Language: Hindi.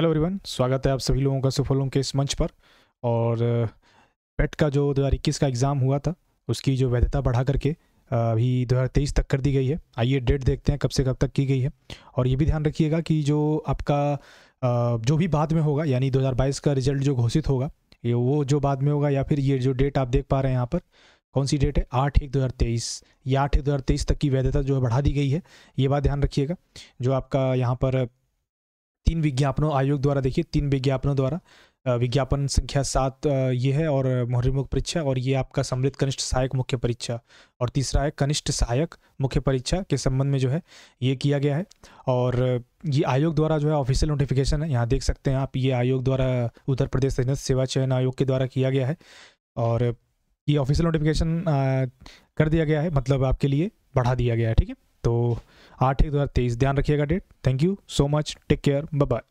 हेलो एवरीवन स्वागत है आप सभी लोगों का सुफलों के इस मंच पर और पेट e का जो दो का एग्ज़ाम हुआ था उसकी जो वैधता बढ़ा करके अभी दो तक कर दी गई है आइए डेट देखते हैं कब से कब तक की गई है और ये भी ध्यान रखिएगा कि जो आपका जो भी बाद में होगा यानी 2022 का रिजल्ट जो घोषित होगा ये वो जो बाद में होगा या फिर ये जो डेट आप देख पा रहे हैं यहाँ पर कौन सी डेट है आठ एक दो हज़ार तेईस या आठ एक दो हज़ार तेईस तक की वैधता जो है बढ़ा दी गई है ये बात ध्यान रखिएगा जो आपका यहाँ पर तीन विज्ञापनों आयोग द्वारा देखिए तीन विज्ञापनों द्वारा विज्ञापन संख्या सात ये है और मुहर्मुख परीक्षा और ये आपका सम्मिलित कनिष्ठ सहायक मुख्य परीक्षा और तीसरा है कनिष्ठ सहायक मुख्य परीक्षा के संबंध में जो है ये किया गया है और ये आयोग द्वारा जो है ऑफिशियल नोटिफिकेशन है यहाँ देख सकते हैं आप ये आयोग द्वारा उत्तर प्रदेश सैन्य सेवा चयन आयोग के द्वारा किया गया है और ये ऑफिशियल नोटिफिकेशन कर दिया गया है मतलब आपके लिए बढ़ा दिया गया है ठीक है तो आठ एक दो हज़ार तेईस ध्यान रखिएगा date thank you so much take care bye